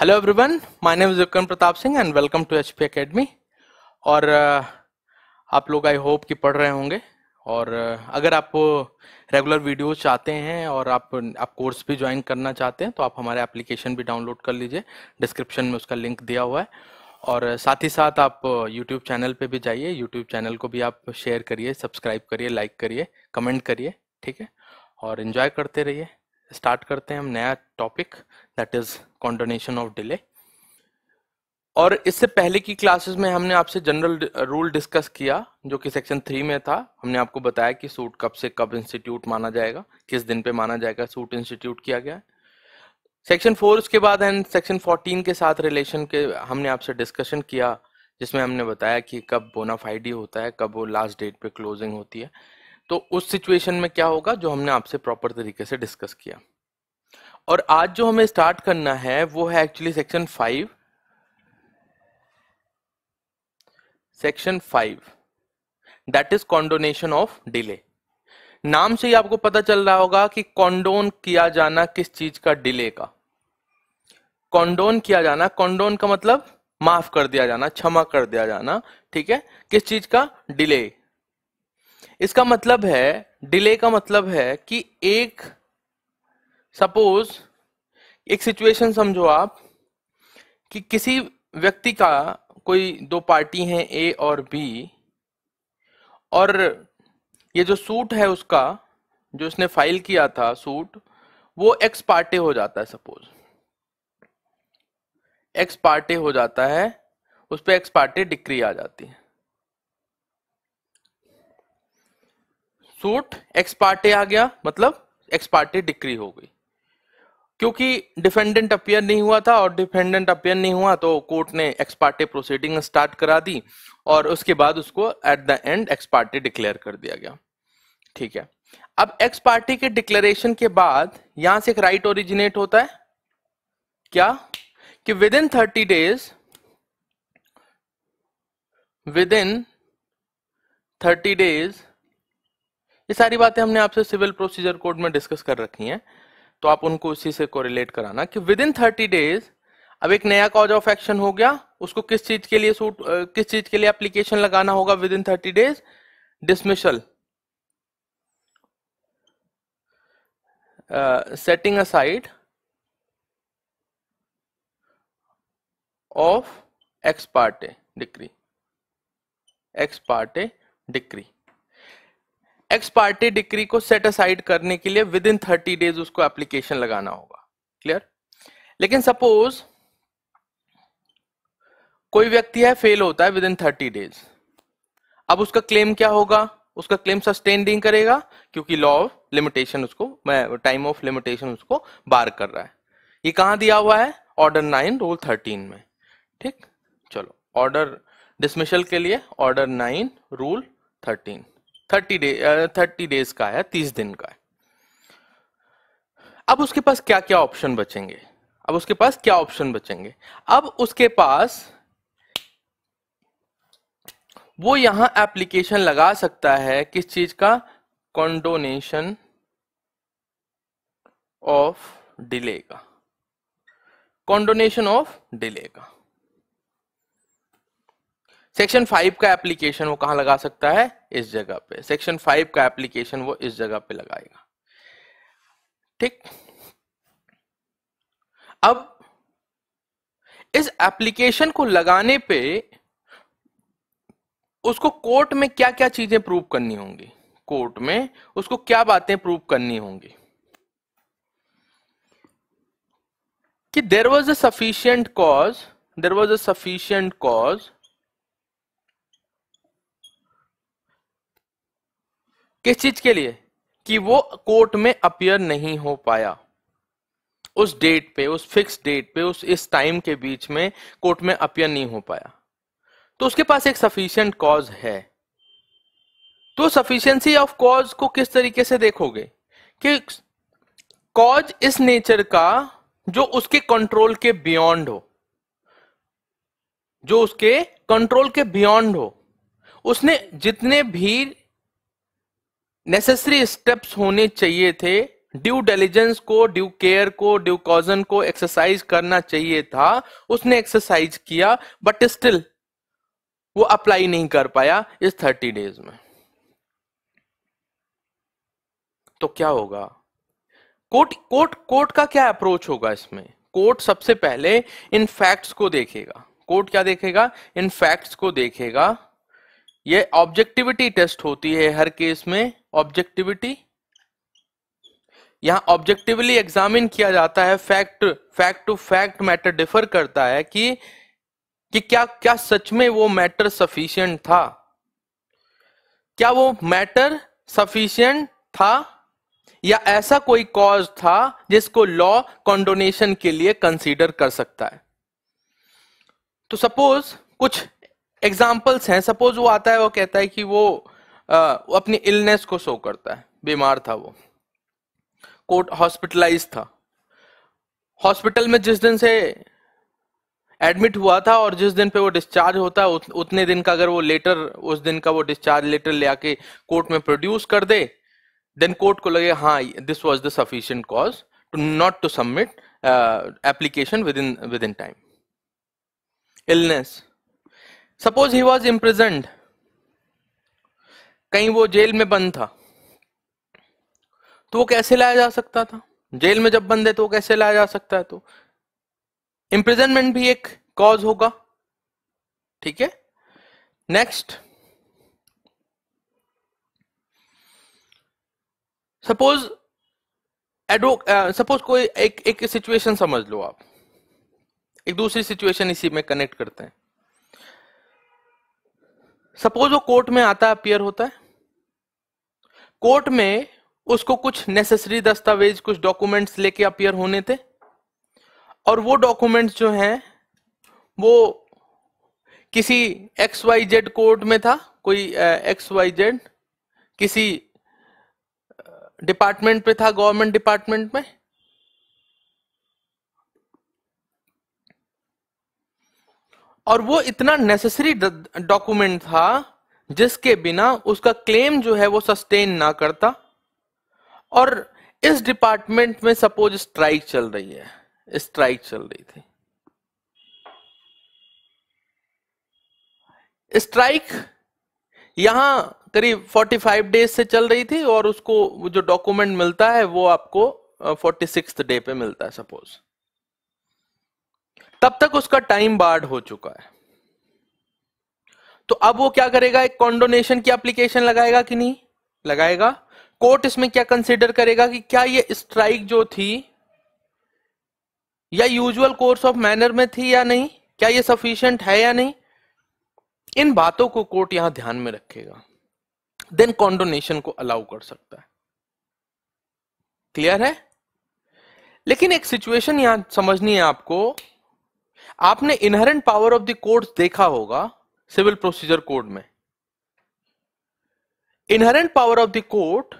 hello everyone my name is Vikram Pratap Singh and welcome to H P और uh, आप लोग I hope कि पढ़ रहे होंगे और uh, अगर आप रेगुलर वीडियो चाहते हैं और आप आप कोर्स भी ज्वाइन करना चाहते हैं तो आप हमारे एप्लीकेशन भी डाउनलोड कर लीजिए डिस्क्रिप्शन में उसका लिंक दिया हुआ है और साथ ही साथ आप यूट्यूब चैनल पर भी जाइए यूट्यूब चैनल को भी आप शेयर करिए सब्सक्राइब करिए लाइक करिए कमेंट करिए ठीक है और इन्जॉय करते रहिए स्टार्ट करते हैं हम नया topic that is condonation of delay और इससे पहले की क्लासेस में हमने आपसे जनरल रूल डिस्कस किया जो कि सेक्शन थ्री में था हमने आपको बताया कि सूट कब से कब इंस्टीट्यूट माना जाएगा किस दिन पे माना जाएगा सूट इंस्टीट्यूट किया गया सेक्शन फोर उसके बाद एंड सेक्शन फोर्टीन के साथ रिलेशन के हमने आपसे डिस्कशन किया जिसमें हमने बताया कि कब बोनाफाइडी होता है कब वो लास्ट डेट पे क्लोजिंग होती है तो उस सिचुएशन में क्या होगा जो हमने आपसे प्रॉपर तरीके से डिस्कस किया और आज जो हमें स्टार्ट करना है वो है actually section five section five that is condonation of delay नाम से ही आपको पता चल रहा होगा कि कॉन्डोन किया जाना किस चीज का डिले का कॉन्डोन किया जाना कॉन्डोन का मतलब माफ कर दिया जाना क्षमा कर दिया जाना ठीक है किस चीज का डिले इसका मतलब है डिले का मतलब है कि एक सपोज एक सिचुएशन समझो आप कि किसी व्यक्ति का कोई दो पार्टी हैं ए और बी और ये जो सूट है उसका जो उसने फाइल किया था सूट वो एक्स पार्टे हो जाता है सपोज एक्स पार्टे हो जाता है उस पर एक्स पार्टे डिक्री आ जाती है सूट एक्सपार्टे आ गया मतलब एक्सपार्टे डिक्री हो गई क्योंकि डिफेंडेंट अपियर नहीं हुआ था और डिफेंडेंट अपियर नहीं हुआ तो कोर्ट ने एक्सपार्टे प्रोसीडिंग स्टार्ट करा दी और उसके बाद उसको at the end ex parte declare कर दिया गया ठीक है अब एक्सपार्टे के डिक्लेरेशन के बाद यहां से एक राइट ओरिजिनेट होता है क्या कि within thirty days within thirty days ये सारी बातें हमने आपसे सिविल प्रोसीजर कोड में डिस्कस कर रखी हैं तो आप उनको इसी से कोरिलेट कराना कि विद इन थर्टी डेज अब एक नया कॉज ऑफ एक्शन हो गया उसको किस चीज के लिए सूट किस चीज के लिए एप्लीकेशन लगाना होगा within thirty days dismissal setting aside of ex parte decree ex parte decree ex parte decree को सेट असाइड करने के लिए विद इन थर्टी डेज उसको एप्लीकेशन लगाना होगा क्लियर लेकिन सपोज कोई व्यक्ति है फेल होता है विद इन थर्टी डेज अब उसका क्लेम क्या होगा उसका क्लेम सस्टेनिंग करेगा क्योंकि लॉ ऑफ लिमिटेशन उसको मैं टाइम ऑफ लिमिटेशन उसको बार कर रहा है ये कहा दिया हुआ है ऑर्डर नाइन रूल थर्टीन में ठीक चलो ऑर्डर डिसमिशल के लिए order nine rule thirteen thirty day thirty days का है तीस दिन का है अब उसके पास क्या क्या ऑप्शन बचेंगे अब उसके पास क्या ऑप्शन बचेंगे अब उसके पास वो यहां एप्लीकेशन लगा सकता है किस चीज का कॉन्डोनेशन ऑफ डिले का कॉन्डोनेशन ऑफ डिले का सेक्शन फाइव का एप्लीकेशन वो कहा लगा सकता है इस जगह पे सेक्शन फाइव का एप्लीकेशन वो इस जगह पे लगाएगा ठीक अब इस एप्लीकेशन को लगाने पे उसको कोर्ट में क्या क्या चीजें प्रूव करनी होंगी कोर्ट में उसको क्या बातें प्रूव करनी होंगी कि there was a sufficient cause there was a sufficient cause किस चीज के लिए कि वो कोर्ट में अपियर नहीं हो पाया उस डेट पे उस फिक्स डेट पे उस इस टाइम के बीच में कोर्ट में अपियर नहीं हो पाया तो उसके पास एक सफिशियंट कॉज है तो सफिशियंसी ऑफ कॉज को किस तरीके से देखोगे कि कॉज इस नेचर का जो उसके कंट्रोल के बियॉन्ड हो जो उसके कंट्रोल के बियॉन्ड हो उसने जितने भी नेसेसरी स्टेप्स होने चाहिए थे ड्यू डेलिजेंस को ड्यू केयर को ड्यू कॉजन को एक्सरसाइज करना चाहिए था उसने एक्सरसाइज किया बट स्टिल वो अप्लाई नहीं कर पाया इस थर्टी डेज में तो क्या होगा कोर्ट कोर्ट कोर्ट का क्या अप्रोच होगा इसमें कोर्ट सबसे पहले इन फैक्ट्स को देखेगा कोर्ट क्या देखेगा इन फैक्ट्स को देखेगा ये ऑब्जेक्टिविटी टेस्ट होती है हर केस में ऑब्जेक्टिविटी यहां ऑब्जेक्टिवली एग्जामिन किया जाता है fact fact to fact matter differ करता है कि कि क्या क्या सच में वो मैटर सफिशियंट था क्या वो मैटर सफिशियंट था या ऐसा कोई कॉज था जिसको लॉ कॉन्डोनेशन के लिए कंसीडर कर सकता है तो सपोज कुछ एग्जाम्पल्स हैं सपोज वो आता है वो कहता है कि वो आ, अपनी इलनेस को शो करता है बीमार था वो कोर्ट हॉस्पिटलाइज था हॉस्पिटल में जिस दिन से एडमिट हुआ था और जिस दिन पे वो डिस्चार्ज होता है उत, उतने दिन का अगर वो लेटर उस दिन का वो डिस्चार्ज लेटर ले आके कोर्ट में प्रोड्यूस कर दे देन कोर्ट को लगे हाँ this was the sufficient cause to not to submit application within within time illness suppose he was imprisoned कहीं वो जेल में बंद था तो वो कैसे लाया जा सकता था जेल में जब बंद है तो वो कैसे लाया जा सकता है तो इम्प्रिजनमेंट भी एक कॉज होगा ठीक है नेक्स्ट सपोज एडवो सपोज कोई एक एक सिचुएशन समझ लो आप एक दूसरी सिचुएशन इसी में कनेक्ट करते हैं सपोज वो कोर्ट में आता है अपियर होता है कोर्ट में उसको कुछ नेसेसरी दस्तावेज कुछ डॉक्यूमेंट्स लेके अपियर होने थे और वो डॉक्यूमेंट्स जो हैं वो किसी एक्स वाई जेड कोर्ट में था कोई एक्स वाई जेड किसी डिपार्टमेंट पे था गवर्नमेंट डिपार्टमेंट में और वो इतना नेसेसरी डॉक्यूमेंट था जिसके बिना उसका क्लेम जो है वो सस्टेन ना करता और इस डिपार्टमेंट में सपोज स्ट्राइक चल रही है स्ट्राइक चल रही थी स्ट्राइक यहां करीब 45 डेज से चल रही थी और उसको जो डॉक्यूमेंट मिलता है वो आपको फोर्टी सिक्स डे पे मिलता है सपोज तब तक उसका टाइम बार्ड हो चुका है तो अब वो क्या करेगा एक कॉन्डोनेशन की एप्लीकेशन लगाएगा कि नहीं लगाएगा कोर्ट इसमें क्या कंसिडर करेगा कि क्या ये स्ट्राइक जो थी या यूजुअल कोर्स ऑफ मैनर में थी या नहीं क्या ये सफिशियंट है या नहीं इन बातों को कोर्ट यहां ध्यान में रखेगा देन कॉन्डोनेशन को अलाउ कर सकता है क्लियर है लेकिन एक सिचुएशन यहां समझनी है आपको आपने inherent power of the court देखा होगा सिविल प्रोसीजर कोड में inherent power of the court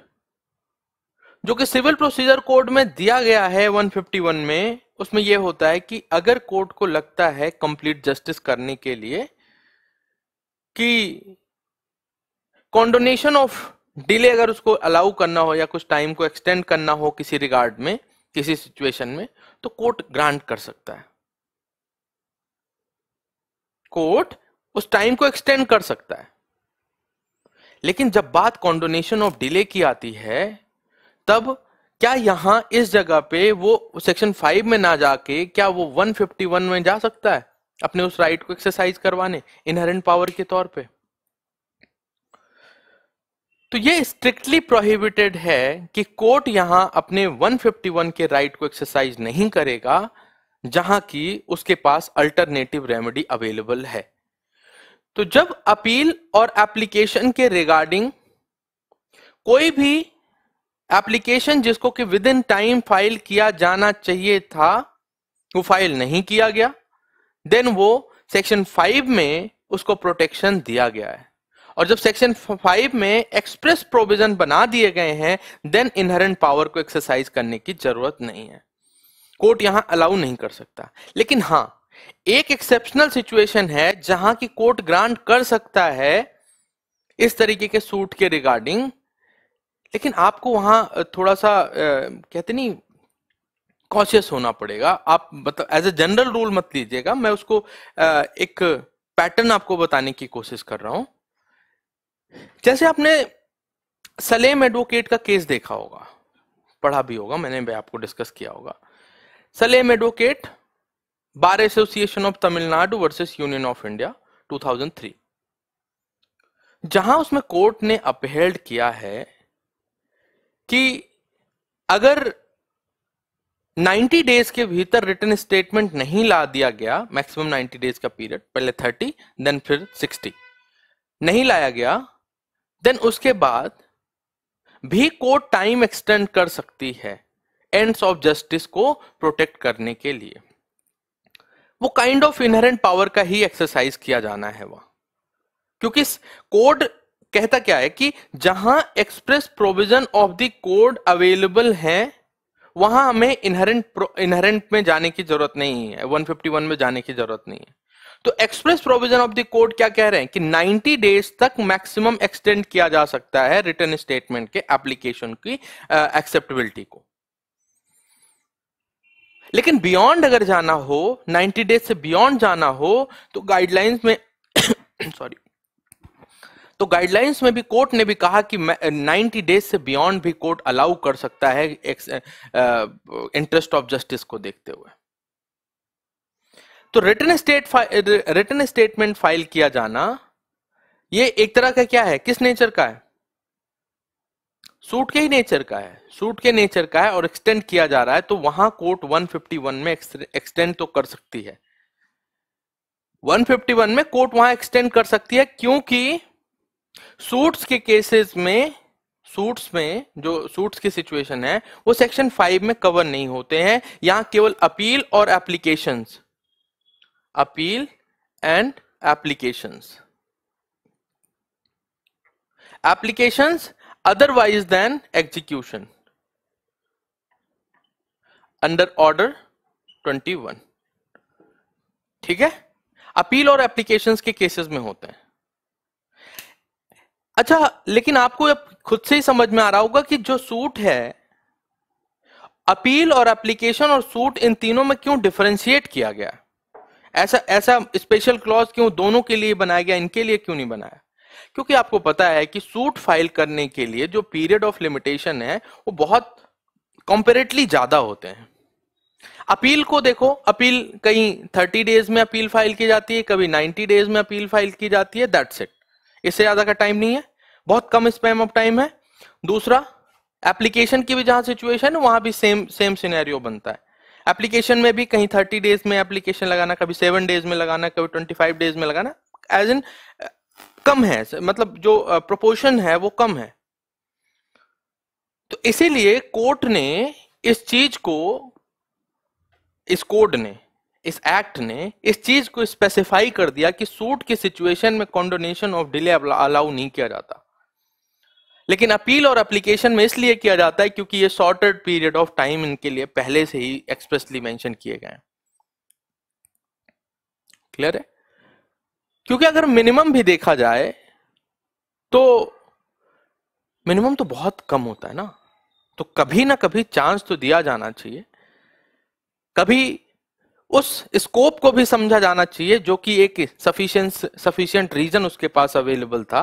जो कि सिविल प्रोसीजर कोड में दिया गया है 151 में उसमें यह होता है कि अगर कोर्ट को लगता है कंप्लीट जस्टिस करने के लिए कि कॉन्डोनेशन ऑफ डिले अगर उसको अलाउ करना हो या कुछ टाइम को एक्सटेंड करना हो किसी रिगार्ड में किसी सिचुएशन में तो कोर्ट ग्रांट कर सकता है कोर्ट उस टाइम को एक्सटेंड कर सकता है लेकिन जब बात कॉन्डोनेशन ऑफ डिले की आती है तब क्या यहां इस जगह पे वो सेक्शन फाइव में ना जाके क्या वो 151 में जा सकता है अपने उस राइट को एक्सरसाइज करवाने इनहेरेंट पावर के तौर पे तो ये स्ट्रिक्टली प्रोहिबिटेड है कि कोर्ट यहां अपने 151 के राइट को एक्सरसाइज नहीं करेगा जहां की उसके पास अल्टरनेटिव रेमेडी अवेलेबल है तो जब अपील और एप्लीकेशन के रिगार्डिंग कोई भी एप्लीकेशन जिसको कि विद इन टाइम फाइल किया जाना चाहिए था वो फाइल नहीं किया गया देन वो सेक्शन फाइव में उसको प्रोटेक्शन दिया गया है और जब सेक्शन फाइव में एक्सप्रेस प्रोविजन बना दिए गए हैं देन इनहरेंट पावर को एक्सरसाइज करने की जरूरत नहीं है कोर्ट यहां अलाउ नहीं कर सकता लेकिन हां एक एक्सेप्शनल सिचुएशन है जहां की कोर्ट ग्रांट कर सकता है इस तरीके के सूट के रिगार्डिंग लेकिन आपको वहां थोड़ा सा कहते नहीं कॉशियस होना पड़ेगा आप मतलब एज ए जनरल रूल मत लीजिएगा मैं उसको एक पैटर्न आपको बताने की कोशिश कर रहा हूं जैसे आपने सलेम एडवोकेट का केस देखा होगा पढ़ा भी होगा मैंने भी आपको डिस्कस किया होगा Salem advocate bar association of Tamil Nadu versus Union of India 2003 जहां उसमें कोर्ट ने अपहेल्ड किया है कि अगर 90 डेज के भीतर रिटर्न स्टेटमेंट नहीं ला दिया गया मैक्सिमम 90 डेज का पीरियड पहले 30 देन फिर 60 नहीं लाया गया देन उसके बाद भी कोर्ट टाइम एक्सटेंड कर सकती है एंड्स ऑफ जस्टिस को प्रोटेक्ट करने के लिए वो काइंड ऑफ इनहेरेंट पावर का ही एक्सरसाइज किया जाना है वह क्योंकि कोड कहता क्या है कि जहां express provision of the code available है वहां हमें इनहेरेंट इनहेरेंट में जाने की जरूरत नहीं है 151 में जाने की जरूरत नहीं है तो express provision of the code क्या कह रहे हैं कि 90 डेज तक मैक्सिमम एक्सटेंड किया जा सकता है रिटर्न स्टेटमेंट के एप्लीकेशन की एक्सेप्टेबिलिटी uh, को लेकिन बियॉन्ड अगर जाना हो 90 डेज से बियॉन्ड जाना हो तो गाइडलाइंस में सॉरी तो गाइडलाइंस में भी कोर्ट ने भी कहा कि 90 डेज से बियॉन्ड भी कोर्ट अलाउ कर सकता है इंटरेस्ट ऑफ जस्टिस को देखते हुए तो written state written statement file किया जाना ये एक तरह का क्या है किस नेचर का है सूट के ही नेचर का है सूट के नेचर का है और एक्सटेंड किया जा रहा है तो वहां कोर्ट 151 में एक्सटेंड तो कर सकती है 151 में कोर्ट वहां एक्सटेंड कर सकती है क्योंकि सूट्स के केसेस में सूट्स में जो सूट्स की सिचुएशन है वो सेक्शन फाइव में कवर नहीं होते हैं यहां केवल अपील और application appeal and application applications otherwise than execution under order 21 ठीक है अपील और एप्लीकेशन के केसेस में होते हैं अच्छा लेकिन आपको खुद से ही समझ में आ रहा होगा कि जो सूट है अपील और एप्लीकेशन और सूट इन तीनों में क्यों डिफ्रेंशिएट किया गया ऐसा ऐसा स्पेशल क्लॉज क्यों दोनों के लिए बनाया गया इनके लिए क्यों नहीं बनाया क्योंकि आपको पता है कि सूट फाइल करने के लिए जो पीरियड ऑफ लिमिटेशन है वो बहुत कंपेरेटली ज्यादा होते हैं अपील को देखो अपील कहीं थर्टी डेज में अपील फाइल की जाती है कभी नाइन्टी डेज में अपील फाइल की जाती है दैट्स इट इससे ज्यादा का टाइम नहीं है बहुत कम स्पैम ऑफ टाइम है दूसरा एप्लीकेशन की भी जहां सिचुएशन है वहां भी सेम सेम सिनेरियो बनता है एप्लीकेशन में भी कहीं थर्टी डेज में एप्लीकेशन लगाना कभी सेवन डेज में लगाना कभी ट्वेंटी फाइव डेज में लगाना एज इन कम है मतलब जो प्रोपोर्शन है वो कम है तो इसीलिए कोर्ट ने इस चीज को इस कोड ने इस एक्ट ने इस चीज को स्पेसिफाई कर दिया कि सूट की सिचुएशन में कॉन्डोनेशन ऑफ डिले अलाउ नहीं किया जाता लेकिन अपील और एप्लीकेशन में इसलिए किया जाता है क्योंकि ये शॉर्टेड पीरियड ऑफ टाइम इनके लिए पहले से ही एक्सप्रेसली मेंशन किए गए हैं क्लियर है क्योंकि अगर मिनिमम भी देखा जाए तो मिनिमम तो बहुत कम होता है ना तो कभी ना कभी चांस तो दिया जाना चाहिए कभी उस स्कोप को भी समझा जाना चाहिए जो कि एक सफिशियंट सफिशियंट रीजन उसके पास अवेलेबल था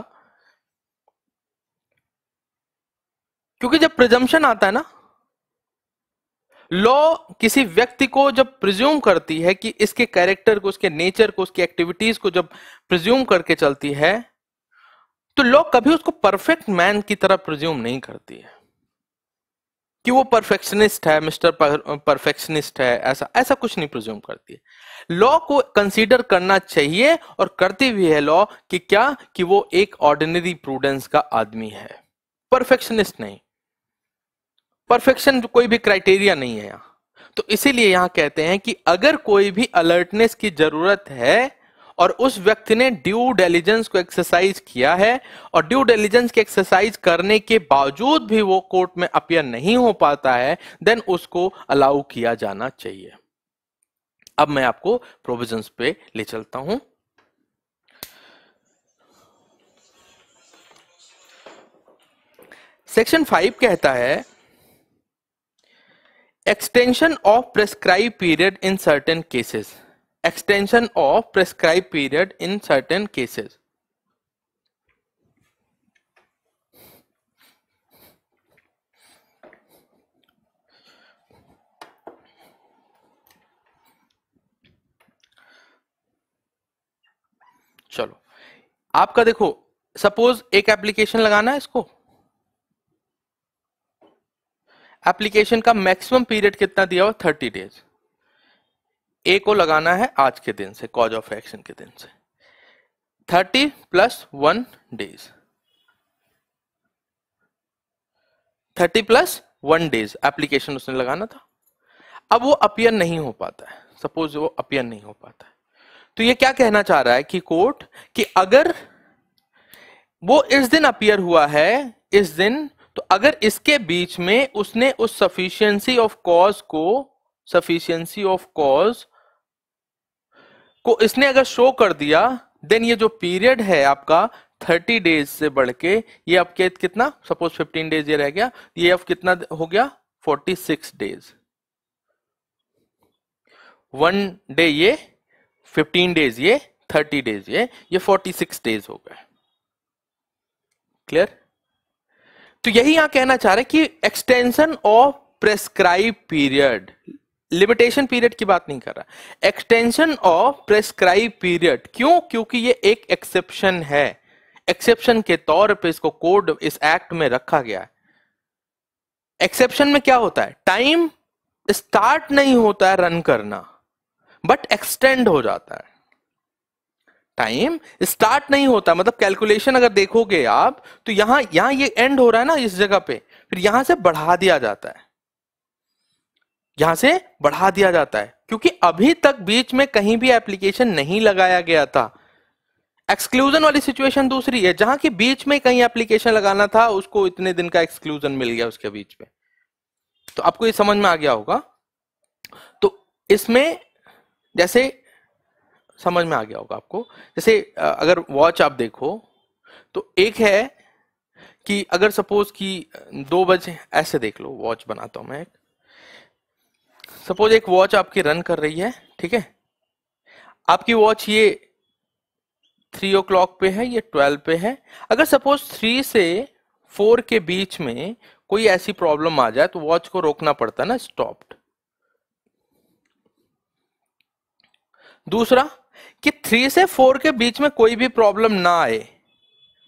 क्योंकि जब प्रजम्पशन आता है ना लॉ किसी व्यक्ति को जब प्रिज्यूम करती है कि इसके कैरेक्टर को उसके नेचर को उसकी एक्टिविटीज को जब प्रिज्यूम करके चलती है तो लॉ कभी उसको परफेक्ट मैन की तरह प्रिज्यूम नहीं करती है कि वो परफेक्शनिस्ट है मिस्टर परफेक्शनिस्ट है ऐसा ऐसा कुछ नहीं प्रिज्यूम करती है लॉ को कंसीडर करना चाहिए और करती भी है लॉ कि क्या कि वो एक ऑर्डिनरी प्रूडेंस का आदमी है परफेक्शनिस्ट नहीं परफेक्शन कोई भी क्राइटेरिया नहीं है यहां तो इसीलिए यहां कहते हैं कि अगर कोई भी अलर्टनेस की जरूरत है और उस व्यक्ति ने ड्यू डेलिजेंस को एक्सरसाइज किया है और ड्यू डेलिजेंस की एक्सरसाइज करने के बावजूद भी वो कोर्ट में अपियर नहीं हो पाता है देन उसको अलाउ किया जाना चाहिए अब मैं आपको प्रोविजन पे ले चलता हूं सेक्शन फाइव कहता है extension of prescribe period in certain cases extension of prescribe period in certain cases चलो आपका देखो सपोज एक एप्लीकेशन लगाना है इसको एप्लीकेशन का मैक्सिमम पीरियड कितना दिया हुआ थर्टी डेज ए को लगाना है आज के दिन से कॉज ऑफ एक्शन के दिन से thirty plus one days thirty plus one days application उसने लगाना था अब वो अपियर नहीं हो पाता है सपोज वो अपियर नहीं हो पाता है तो ये क्या कहना चाह रहा है कि कोर्ट कि अगर वो इस दिन अपियर हुआ है इस दिन तो अगर इसके बीच में उसने उस सफिशियंसी ऑफ कॉज को सफिशियंसी ऑफ कॉज को इसने अगर शो कर दिया देन ये जो पीरियड है आपका 30 डेज से बढ़ के ये आपके कितना सपोज 15 डेज ये रह गया ये अब कितना हो गया 46 डेज वन डे ये 15 डेज ये 30 डेज ये ये 46 डेज हो गए क्लियर तो यही यहां कहना चाह रहे कि extension of prescribe period limitation period की बात नहीं कर रहा एक्सटेंशन ऑफ प्रेस्क्राइब पीरियड क्यों क्योंकि ये एक एक्सेप्शन है एक्सेप्शन के तौर पे इसको कोड इस एक्ट में रखा गया है एक्सेप्शन में क्या होता है टाइम स्टार्ट नहीं होता है रन करना बट एक्सटेंड हो जाता है टाइम स्टार्ट नहीं होता मतलब कैलकुलेशन अगर देखोगे आप तो यहां यहां ये एंड हो रहा है ना इस जगह पे फिर यहां से बढ़ा दिया जाता है यहां से बढ़ा दिया जाता है क्योंकि अभी तक बीच में कहीं भी एप्लीकेशन नहीं लगाया गया था एक्सक्लूजन वाली सिचुएशन दूसरी है जहां की बीच में कहीं एप्लीकेशन लगाना था उसको इतने दिन का एक्सक्लूजन मिल गया उसके बीच में तो आपको ये समझ में आ गया होगा तो इसमें जैसे समझ में आ गया होगा आपको जैसे अगर वॉच आप देखो तो एक है कि अगर सपोज कि दो बजे ऐसे देख लो वॉच बनाता हूं मैं एक सपोज एक वॉच आपकी रन कर रही है ठीक है आपकी वॉच ये थ्री ओ क्लॉक पे है ये ट्वेल्व पे है अगर सपोज थ्री से फोर के बीच में कोई ऐसी प्रॉब्लम आ जाए तो वॉच को रोकना पड़ता है ना स्टॉप्ड दूसरा कि थ्री से फोर के बीच में कोई भी प्रॉब्लम ना आए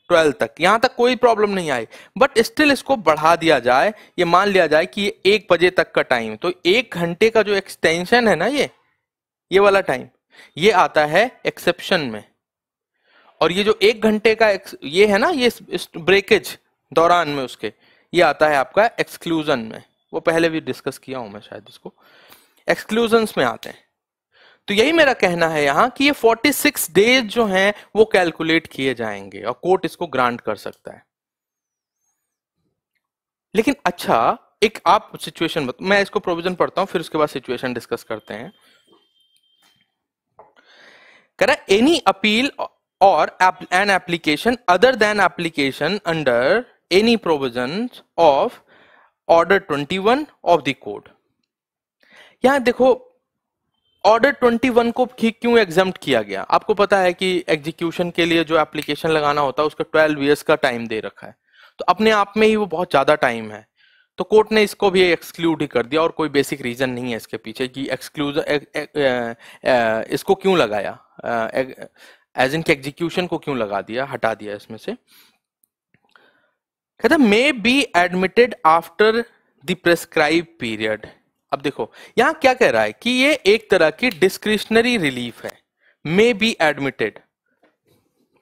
ट्वेल्व तक यहां तक कोई प्रॉब्लम नहीं आई बट स्टिल इसको बढ़ा दिया जाए ये मान लिया जाए कि ये एक बजे तक का टाइम तो एक घंटे का जो एक्सटेंशन है ना ये ये वाला टाइम ये आता है एक्सेप्शन में और ये जो एक घंटे का ये है ना ये ब्रेकेज दौरान में उसके ये आता है आपका एक्सक्लूजन में वो पहले भी डिस्कस किया हूं मैं शायद इसको एक्सक्लूजन में आते हैं तो यही मेरा कहना है यहां कि ये 46 डेज जो हैं वो कैलकुलेट किए जाएंगे और कोर्ट इसको ग्रांट कर सकता है लेकिन अच्छा एक आप सिचुएशन मैं इसको प्रोविजन पढ़ता हूं फिर उसके बाद सिचुएशन डिस्कस करते हैं करा एनी अपील और an application other than application under any provision of order 21 of the code यहां देखो ऑर्डर 21 को क्यों एग्जाम किया गया आपको पता है कि एग्जीक्यूशन के लिए जो एप्लीकेशन लगाना होता है उसका 12 ईयर्स का टाइम दे रखा है तो अपने आप में ही वो बहुत ज़्यादा टाइम है तो कोर्ट ने इसको भी एक्सक्लूड ही कर दिया और कोई बेसिक रीज़न नहीं है इसके पीछे कि एक्सक्लूज इसको क्यों लगाया एज इन एग्जीक्यूशन को क्यों लगा दिया हटा दिया इसमें से कहता may be admitted after the prescribe period अब देखो यहां क्या कह रहा है कि ये एक तरह की डिस्क्रिशनरी रिलीफ है may be admitted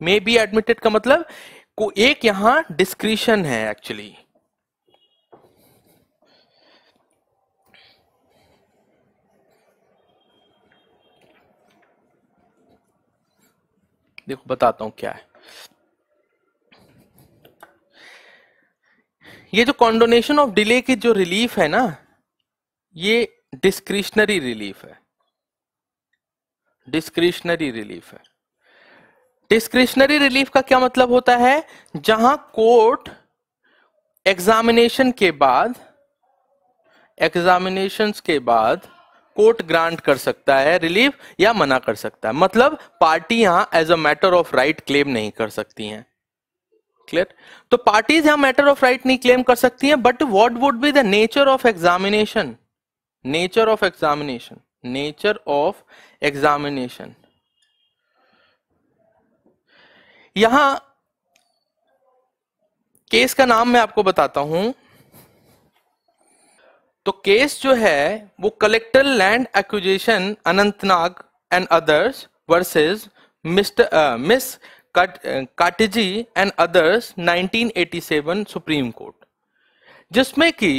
may be admitted का मतलब को एक यहां डिस्क्रिशन है एक्चुअली देखो बताता हूं क्या है ये जो कॉन्डोनेशन ऑफ डिले की जो रिलीफ है ना ये डिस्क्रिशनरी रिलीफ है डिस्क्रिशनरी रिलीफ है डिस्क्रिशनरी रिलीफ का क्या मतलब होता है जहां कोर्ट एग्जामिनेशन के बाद एग्जामिनेशन के बाद कोर्ट ग्रांट कर सकता है रिलीफ या मना कर सकता है मतलब पार्टी यहां as a matter of right claim नहीं कर सकती हैं क्लियर तो पार्टीज यहां मैटर ऑफ राइट नहीं क्लेम कर सकती हैं but what would be the nature of examination nature of examination nature of examination यहां केस का नाम मैं आपको बताता हूं तो केस जो है वो collector land acquisition Anantnag and others versus mister miss Katiji and others 1987 supreme court जिसमें कि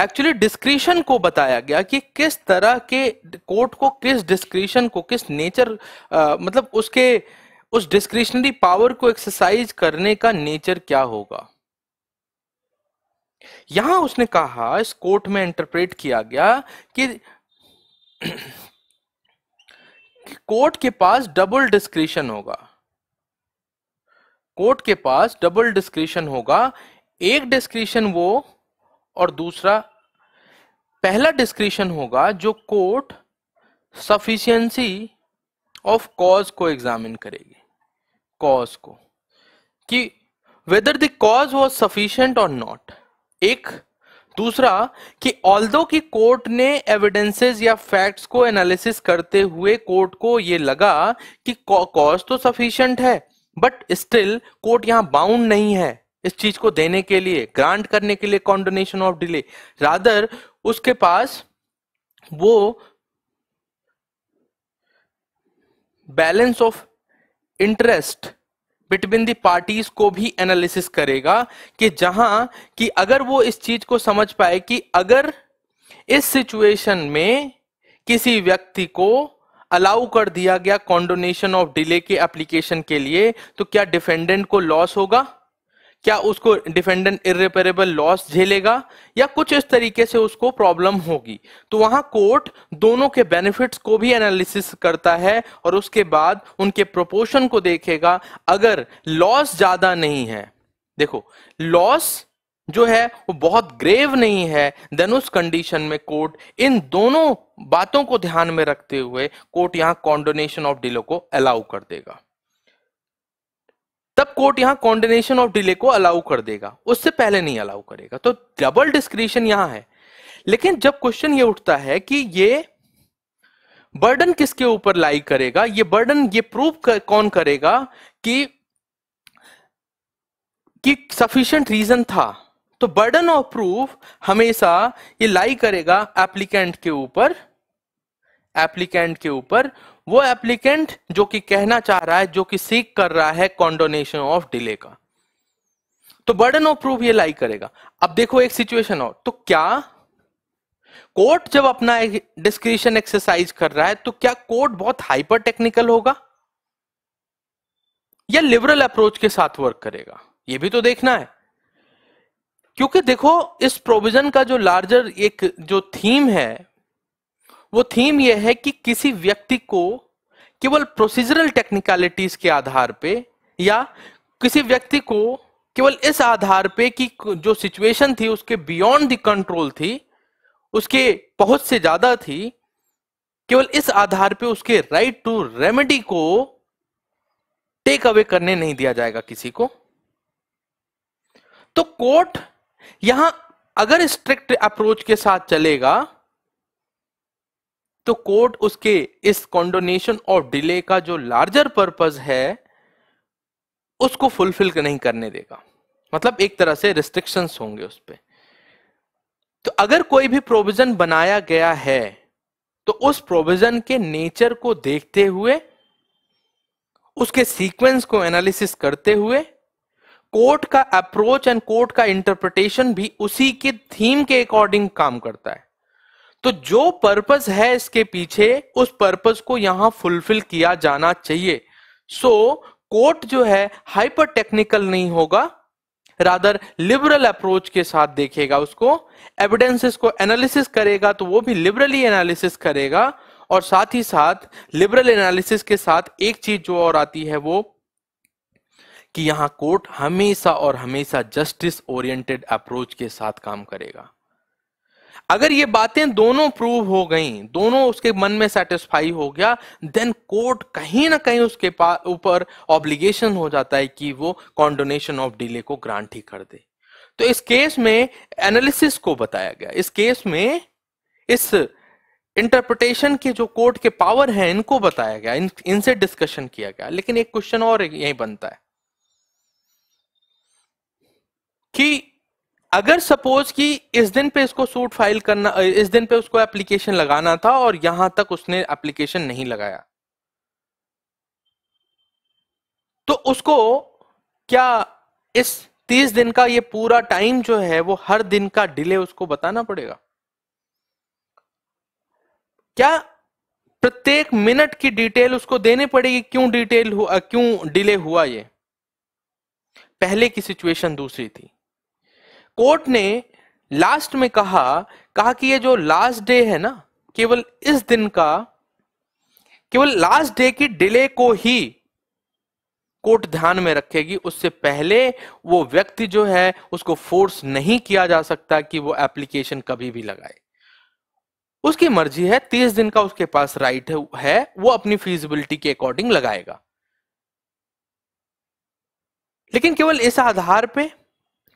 एक्चुअली डिस्क्रिशन को बताया गया कि किस तरह के कोर्ट को किस डिस्क्रिशन को किस नेचर आ, मतलब उसके उस डिस्क्रिशनरी पावर को एक्सरसाइज करने का नेचर क्या होगा यहां उसने कहा इस कोर्ट में इंटरप्रेट किया गया कि कोर्ट के पास डबल डिस्क्रिशन होगा कोर्ट के पास डबल डिस्क्रिशन होगा एक डिस्क्रिशन वो और दूसरा पहला डिस्क्रिशन होगा जो कोर्ट सफिशियंसी ऑफ कॉज को एग्जामिन करेगी कॉज को कि whether the cause was sufficient और नॉट एक दूसरा कि दो की कोर्ट ने एविडेंसेस या फैक्ट्स को एनालिसिस करते हुए कोर्ट को यह लगा कि कॉज तो सफिशियंट है बट स्टिल कोर्ट यहां बाउंड नहीं है इस चीज को देने के लिए ग्रांट करने के लिए कॉन्डोनेशन ऑफ डिले रादर उसके पास वो balance of interest between the parties को भी एनालिसिस करेगा कि जहां कि अगर वो इस चीज को समझ पाए कि अगर इस सिचुएशन में किसी व्यक्ति को अलाउ कर दिया गया कॉन्डोनेशन ऑफ डिले के एप्लीकेशन के लिए तो क्या डिफेंडेंट को लॉस होगा क्या उसको डिफेंडेंट इरेपेरेबल लॉस झेलेगा या कुछ इस तरीके से उसको प्रॉब्लम होगी तो वहां कोर्ट दोनों के बेनिफिट्स को भी एनालिसिस करता है और उसके बाद उनके प्रोपोर्शन को देखेगा अगर लॉस ज्यादा नहीं है देखो लॉस जो है वो बहुत ग्रेव नहीं है देन उस कंडीशन में कोर्ट इन दोनों बातों को ध्यान में रखते हुए कोर्ट यहां कॉन्डोनेशन ऑफ डीलो को अलाउ कर देगा तब कोर्ट यहां कॉन्डिनेशन ऑफ डिले को अलाउ कर देगा उससे पहले नहीं अलाउ करेगा तो डबल डिस्क्रिशन यहां है लेकिन जब क्वेश्चन ये उठता है कि ये बर्डन किसके ऊपर लाई करेगा ये बर्डन ये प्रूव कर, कौन करेगा कि कि सफिशिएंट रीजन था तो बर्डन ऑफ प्रूफ हमेशा ये लाई करेगा एप्लीकेंट के ऊपर एप्लीकेंट के ऊपर वो एप्लीकेंट जो कि कहना चाह रहा है जो कि सीख कर रहा है कॉन्डोनेशन ऑफ डिले का तो बर्डन ऑफ प्रूफ ये लाई करेगा अब देखो एक सिचुएशन और तो क्या कोर्ट जब अपना डिस्क्रिशन एक्सरसाइज कर रहा है तो क्या कोर्ट बहुत हाइपर टेक्निकल होगा या लिबरल अप्रोच के साथ वर्क करेगा ये भी तो देखना है क्योंकि देखो इस प्रोविजन का जो लार्जर एक जो थीम है वो थीम यह है कि किसी व्यक्ति को केवल प्रोसीजरल टेक्निकलिटीज के आधार पे या किसी व्यक्ति को केवल इस आधार पे कि जो सिचुएशन थी उसके बियॉन्ड द कंट्रोल थी उसके पहुंच से ज्यादा थी केवल इस आधार पे उसके राइट टू रेमेडी को टेक अवे करने नहीं दिया जाएगा किसी को तो कोर्ट यहां अगर स्ट्रिक्ट अप्रोच के साथ चलेगा तो कोर्ट उसके इस कॉन्डोनेशन ऑफ डिले का जो लार्जर पर्पज है उसको फुलफिल नहीं करने देगा मतलब एक तरह से रिस्ट्रिक्शंस होंगे उस पर तो अगर कोई भी प्रोविजन बनाया गया है तो उस प्रोविजन के नेचर को देखते हुए उसके सीक्वेंस को एनालिसिस करते हुए कोर्ट का अप्रोच एंड कोर्ट का इंटरप्रिटेशन भी उसी के थीम के अकॉर्डिंग काम करता है तो जो पर्पस है इसके पीछे उस पर्पस को यहां फुलफिल किया जाना चाहिए सो so, कोर्ट जो है हाइपर टेक्निकल नहीं होगा रादर लिबरल अप्रोच के साथ देखेगा उसको एविडेंसेस को एनालिसिस करेगा तो वो भी लिबरली एनालिसिस करेगा और साथ ही साथ लिबरल एनालिसिस के साथ एक चीज जो और आती है वो कि यहां कोर्ट हमेशा और हमेशा जस्टिस ओरिएंटेड अप्रोच के साथ काम करेगा अगर ये बातें दोनों प्रूव हो गई दोनों उसके मन में सेटिस्फाई हो गया देन कोर्ट कहीं ना कहीं उसके ऊपर ऑब्लिगेशन हो जाता है कि वो कॉन्डोनेशन ऑफ डिले को ग्रांट ही कर दे तो इस केस में एनालिसिस को बताया गया इस केस में इस इंटरप्रिटेशन के जो कोर्ट के पावर हैं इनको बताया गया इन इनसे डिस्कशन किया गया लेकिन एक क्वेश्चन और यही बनता है कि अगर सपोज कि इस दिन पे इसको सूट फाइल करना इस दिन पे उसको एप्लीकेशन लगाना था और यहां तक उसने एप्लीकेशन नहीं लगाया तो उसको क्या इस तीस दिन का ये पूरा टाइम जो है वो हर दिन का डिले उसको बताना पड़ेगा क्या प्रत्येक मिनट की डिटेल उसको देने पड़ेगी क्यों डिटेल हुआ क्यों डिले हुआ ये पहले की सिचुएशन दूसरी थी कोर्ट ने लास्ट में कहा कहा कि ये जो लास्ट डे है ना केवल इस दिन का केवल लास्ट डे की डिले को ही कोर्ट ध्यान में रखेगी उससे पहले वो व्यक्ति जो है उसको फोर्स नहीं किया जा सकता कि वो एप्लीकेशन कभी भी लगाए उसकी मर्जी है तीस दिन का उसके पास राइट है वो अपनी फीजिबिलिटी के अकॉर्डिंग लगाएगा लेकिन केवल इस आधार पे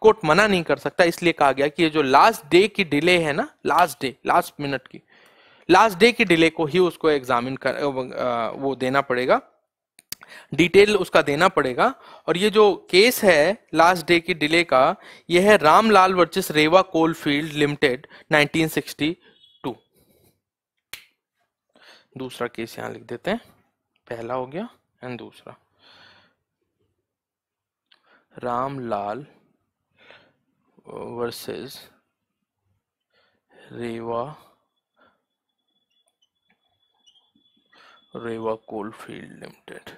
कोर्ट मना नहीं कर सकता इसलिए कहा गया कि ये जो लास्ट डे की डिले है ना लास्ट डे लास्ट मिनट की लास्ट डे की डिले को ही उसको एग्जामिन कर वो देना पड़ेगा डिटेल उसका देना पड़ेगा और ये जो केस है लास्ट डे की डिले का ये है Ramlal versus Rewa coalfield limited 1962 दूसरा केस यहां लिख देते हैं पहला हो गया एंड दूसरा Ramlal versus Rewa Rewa Coalfield Limited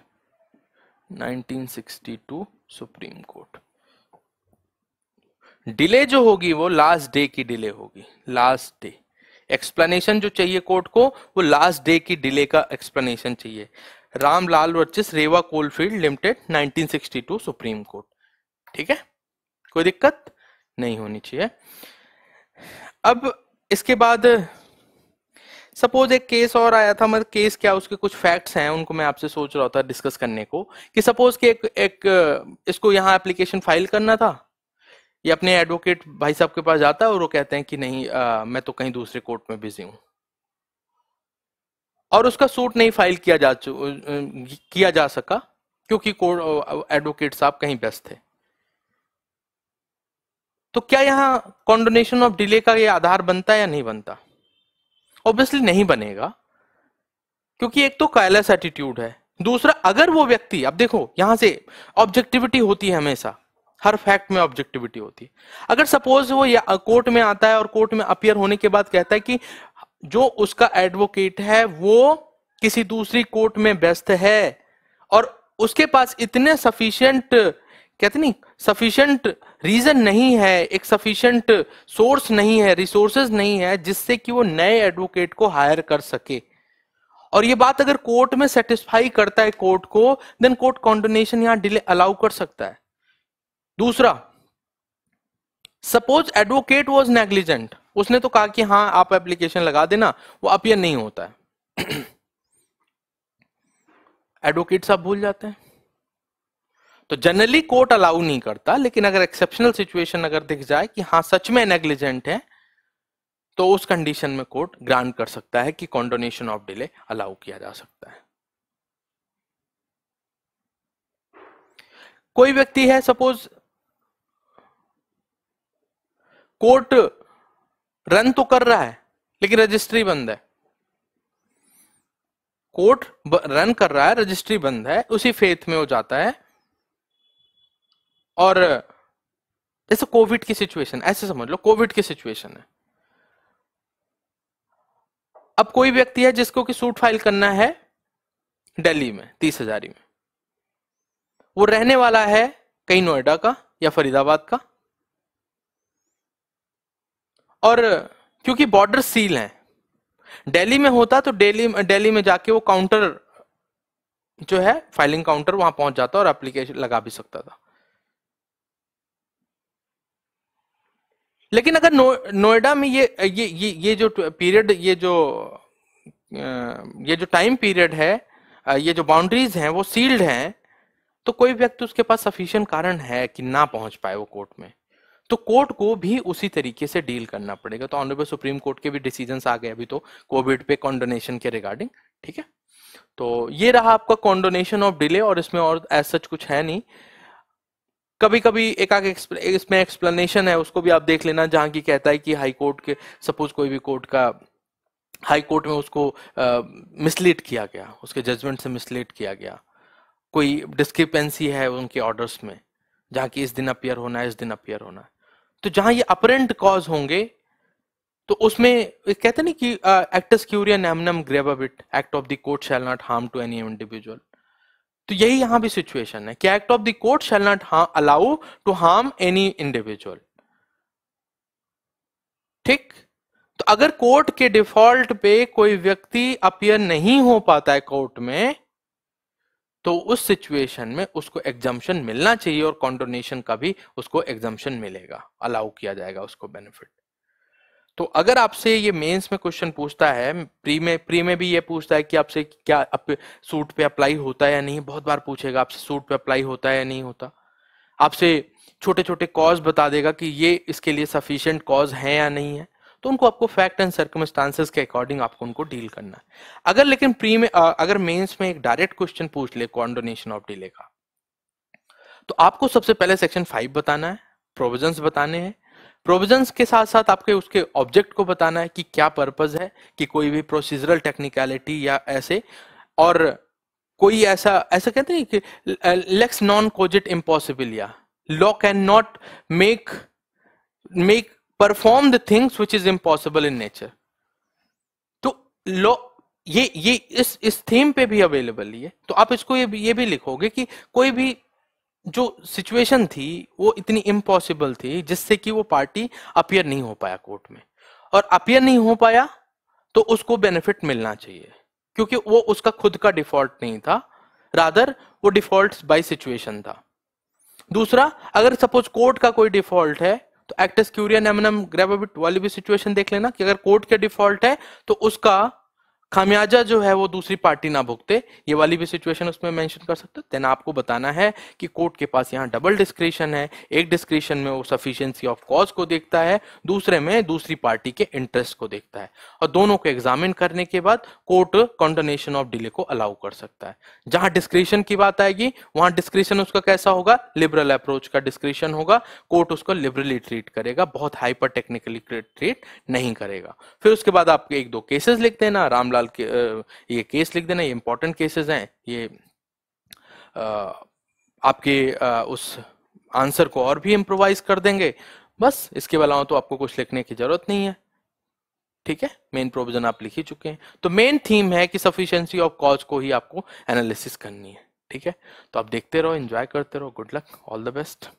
1962 supreme court delay जो होगी वो लास्ट डे की डिले होगी लास्ट डे एक्सप्लेनेशन जो चाहिए कोर्ट को वो लास्ट डे की डिले का एक्सप्लेनेशन चाहिए Ramlal versus Rewa coalfield limited 1962 supreme court ठीक है कोई दिक्कत नहीं होनी चाहिए अब इसके बाद सपोज एक केस और आया था मतलब केस क्या उसके कुछ फैक्ट्स हैं उनको मैं आपसे सोच रहा था डिस्कस करने को कि सपोज कि एक एक इसको यहाँ एप्लीकेशन फाइल करना था ये अपने एडवोकेट भाई साहब के पास जाता है और वो कहते हैं कि नहीं आ, मैं तो कहीं दूसरे कोर्ट में बिजी हूं और उसका सूट नहीं फाइल किया जा किया जा सका क्योंकि कोर्ट एडवोकेट साहब कहीं व्यस्त थे तो क्या यहां कॉन्डोनेशन ऑफ डिले का ये आधार बनता है या नहीं बनता ऑब्वियसली नहीं बनेगा क्योंकि एक तो कायलस एटीट्यूड है दूसरा अगर वो व्यक्ति अब देखो यहां से ऑब्जेक्टिविटी होती है हमेशा हर फैक्ट में ऑब्जेक्टिविटी होती है अगर सपोज वो या, कोर्ट में आता है और कोर्ट में अपियर होने के बाद कहता है कि जो उसका एडवोकेट है वो किसी दूसरी कोर्ट में व्यस्त है और उसके पास इतने सफिशियंट कहते नहीं सफिशियंट रीजन नहीं है एक सफिशिएंट सोर्स नहीं है रिसोर्सेज नहीं है जिससे कि वो नए एडवोकेट को हायर कर सके और ये बात अगर कोर्ट में सेटिस्फाई करता है कोर्ट को देन कोर्ट कॉन्डोनेशन यहां डिले अलाउ कर सकता है दूसरा सपोज एडवोकेट वॉज नेग्लिजेंट उसने तो कहा कि हाँ आप एप्लीकेशन लगा देना वो अपियर नहीं होता है एडवोकेट साहब भूल जाते हैं तो जनरली कोर्ट अलाउ नहीं करता लेकिन अगर एक्सेप्शनल सिचुएशन अगर दिख जाए कि हाँ सच में नेग्लिजेंट है तो उस कंडीशन में कोर्ट ग्रांट कर सकता है कि कॉन्डोनेशन ऑफ डिले अलाउ किया जा सकता है कोई व्यक्ति है सपोज कोर्ट रन तो कर रहा है लेकिन रजिस्ट्री बंद है कोर्ट रन कर रहा है रजिस्ट्री बंद है उसी फेथ में हो जाता है और जैसे कोविड की सिचुएशन ऐसे समझ लो कोविड की सिचुएशन है अब कोई व्यक्ति है जिसको कि सूट फाइल करना है दिल्ली में तीस हजारी में वो रहने वाला है कहीं नोएडा का या फरीदाबाद का और क्योंकि बॉर्डर सील है दिल्ली में होता तो दिल्ली दिल्ली में जाके वो काउंटर जो है फाइलिंग काउंटर वहां पहुंच जाता और एप्लीकेशन लगा भी सकता था लेकिन अगर नो, नोएडा में ये ये ये ये जो पीरियड ये जो ये जो टाइम पीरियड है ये जो बाउंड्रीज हैं वो सील्ड हैं तो कोई व्यक्ति उसके पास सफिशियंट कारण है कि ना पहुंच पाए वो कोर्ट में तो कोर्ट को भी उसी तरीके से डील करना पड़ेगा तो ऑनरेबल सुप्रीम कोर्ट के भी डिसीजन आ गए अभी तो कोविड पे कॉन्डोनेशन के रिगार्डिंग ठीक है तो ये रहा आपका कॉन्डोनेशन ऑफ डिले और इसमें और एज सच कुछ है नहीं कभी कभी एक आगे इसमें एक्सप्लेनेशन है उसको भी आप देख लेना जहां की कहता है कि हाई कोर्ट के सपोज कोई भी कोर्ट का हाई कोर्ट में उसको मिसलीड किया गया उसके जजमेंट से मिसलीड किया गया कोई डिस्क्रिपेंसी है उनके ऑर्डर्स में जहां की इस दिन अपियर होना है इस दिन अपियर होना है तो जहां ये अपरेंट कॉज होंगे तो उसमें कहते नहीं कि एक्टस क्यूरिया एमनम ग्रेबाबिट act of the court shall not harm to any individual तो यही यहां भी सिचुएशन है कि act of the court shall not allow to harm any individual ठीक तो अगर कोर्ट के डिफॉल्ट पे कोई व्यक्ति अपियर नहीं हो पाता है कोर्ट में तो उस सिचुएशन में उसको एग्जाम्शन मिलना चाहिए और कॉन्डोनेशन का भी उसको एग्जाम्शन मिलेगा अलाउ किया जाएगा उसको बेनिफिट तो अगर आपसे ये मेंस में क्वेश्चन पूछता है प्री में प्री में भी ये पूछता है कि आपसे क्या आप सूट पे अप्लाई होता है या नहीं बहुत बार पूछेगा आपसे सूट पे अप्लाई होता है या नहीं होता आपसे छोटे छोटे कॉज बता देगा कि ये इसके लिए सफिशियंट कॉज है या नहीं है तो उनको आपको फैक्ट एंड सर्कमस्टांसेस के अकॉर्डिंग आपको उनको डील करना है अगर लेकिन प्री में अगर मेंस में एक डायरेक्ट क्वेश्चन पूछ ले कॉन्डोनेशन ऑफ डिले का तो आपको सबसे पहले सेक्शन फाइव बताना है प्रोविजन बताने हैं प्रोविजंस के साथ साथ आपके उसके ऑब्जेक्ट को बताना है कि क्या पर्पज है कि कोई भी प्रोसीजरल टेक्निकलिटी या ऐसे और कोई ऐसा ऐसा कहते हैं कि लेक्स नॉन कोजिट इम्पॉसिबल या law can not make make perform the things which is impossible in nature तो लॉ ये ये इस इस थीम पे भी अवेलेबल है तो आप इसको ये ये भी लिखोगे कि कोई भी जो सिचुएशन थी वो इतनी इम्पॉसिबल थी जिससे कि वो पार्टी अपियर नहीं हो पाया कोर्ट में और अपियर नहीं हो पाया तो उसको बेनिफिट मिलना चाहिए क्योंकि वो उसका खुद का डिफॉल्ट नहीं था रादर वो डिफॉल्ट बाय सिचुएशन था दूसरा अगर सपोज कोर्ट का कोई डिफॉल्ट है तो एक्टस क्यूरियन एमनम ग्रेविट वाली भी सिचुएशन देख लेना कि अगर कोर्ट के डिफॉल्ट है तो उसका खामियाजा जो है वो दूसरी पार्टी ना भुगते ये वाली भी सिचुएशन उसमें मेंशन कर सकते देन आपको बताना है कि कोर्ट के पास यहाँ डबल डिस्क्रिशन है एक डिस्क्रिशन में वो सफिशियंसी ऑफ कॉज को देखता है दूसरे में दूसरी पार्टी के इंटरेस्ट को देखता है और दोनों को एग्जामिन करने के बाद कोर्ट कॉन्डोनेशन ऑफ डिले को अलाउ कर सकता है जहां डिस्क्रिशन की बात आएगी वहां डिस्क्रिशन उसका कैसा होगा लिबरल अप्रोच का डिस्क्रिशन होगा कोर्ट उसको लिबरली ट्रीट करेगा बहुत हाइपर टेक्निकली ट्रीट नहीं करेगा फिर उसके बाद आपके एक दो केसेस लिख देना रामला फिलहाल के, ये केस लिख देना ये इंपॉर्टेंट केसेस हैं ये आपके उस आंसर को और भी इम्प्रोवाइज कर देंगे बस इसके अलावा तो आपको कुछ लिखने की जरूरत नहीं है ठीक है मेन प्रोविजन आप लिख ही चुके हैं तो मेन थीम है कि सफिशियंसी ऑफ कॉज को ही आपको एनालिसिस करनी है ठीक है तो आप देखते रहो एंजॉय करते रहो good luck all the best